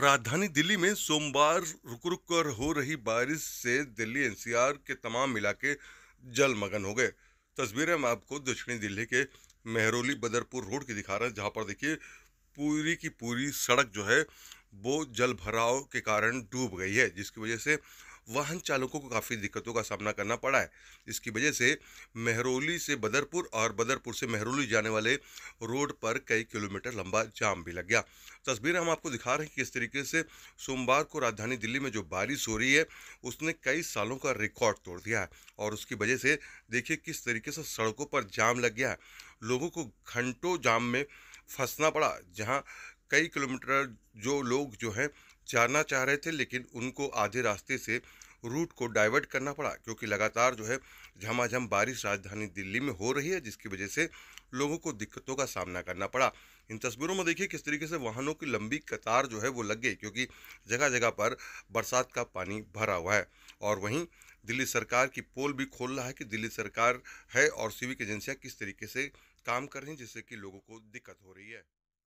राजधानी दिल्ली में सोमवार रुक रुक कर हो रही बारिश से दिल्ली एनसीआर के तमाम इलाके जलमग्न हो गए तस्वीरें हम आपको दक्षिणी दिल्ली के मेहरोली बदरपुर रोड की दिखा रहे हैं जहाँ पर देखिए पूरी की पूरी सड़क जो है वो जल भराव के कारण डूब गई है जिसकी वजह से वाहन चालकों को काफ़ी दिक्कतों का सामना करना पड़ा है इसकी वजह से मेहरौली से बदरपुर और बदरपुर से मेहरोली जाने वाले रोड पर कई किलोमीटर लंबा जाम भी लग गया तस्वीरें हम आपको दिखा रहे हैं कि इस तरीके से सोमवार को राजधानी दिल्ली में जो बारिश हो रही है उसने कई सालों का रिकॉर्ड तोड़ दिया है और उसकी वजह से देखिए किस तरीके से सड़कों पर जाम लग गया है लोगों को घंटों जाम में फंसना पड़ा जहां कई किलोमीटर जो लोग जो हैं जाना चाह रहे थे लेकिन उनको आधे रास्ते से रूट को डाइवर्ट करना पड़ा क्योंकि लगातार जो है झमाझम बारिश राजधानी दिल्ली में हो रही है जिसकी वजह से लोगों को दिक्कतों का सामना करना पड़ा इन तस्वीरों में देखिए किस तरीके से वाहनों की लंबी कतार जो है वो लग गई क्योंकि जगह जगह पर बरसात का पानी भरा हुआ है और वहीं दिल्ली सरकार की पोल भी खोल रहा है कि दिल्ली सरकार है और सिविक एजेंसियाँ किस तरीके से काम कर रही हैं जिससे कि लोगों को दिक्कत हो रही है